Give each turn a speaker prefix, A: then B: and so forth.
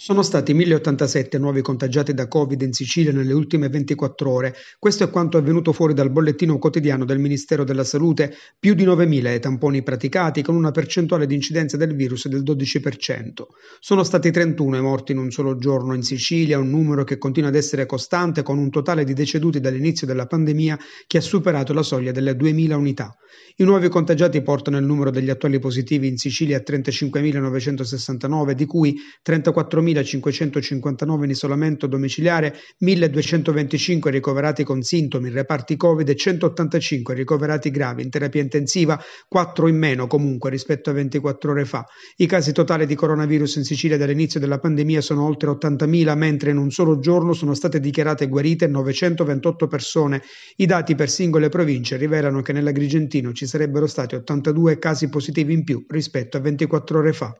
A: Sono stati 1087 nuovi contagiati da Covid in Sicilia nelle ultime 24 ore. Questo è quanto è venuto fuori dal bollettino quotidiano del Ministero della Salute. Più di 9.000 i tamponi praticati, con una percentuale di incidenza del virus del 12%. Sono stati 31 i morti in un solo giorno in Sicilia, un numero che continua ad essere costante, con un totale di deceduti dall'inizio della pandemia che ha superato la soglia delle 2.000 unità. I nuovi contagiati portano il numero degli attuali positivi in Sicilia a 35.969, di cui 34.000 4.559 in isolamento domiciliare, 1.225 ricoverati con sintomi in reparti Covid e 185 ricoverati gravi in terapia intensiva, 4 in meno comunque rispetto a 24 ore fa. I casi totali di coronavirus in Sicilia dall'inizio della pandemia sono oltre 80.000, mentre in un solo giorno sono state dichiarate guarite 928 persone. I dati per singole province rivelano che nell'Agrigentino ci sarebbero stati 82 casi positivi in più rispetto a 24 ore fa.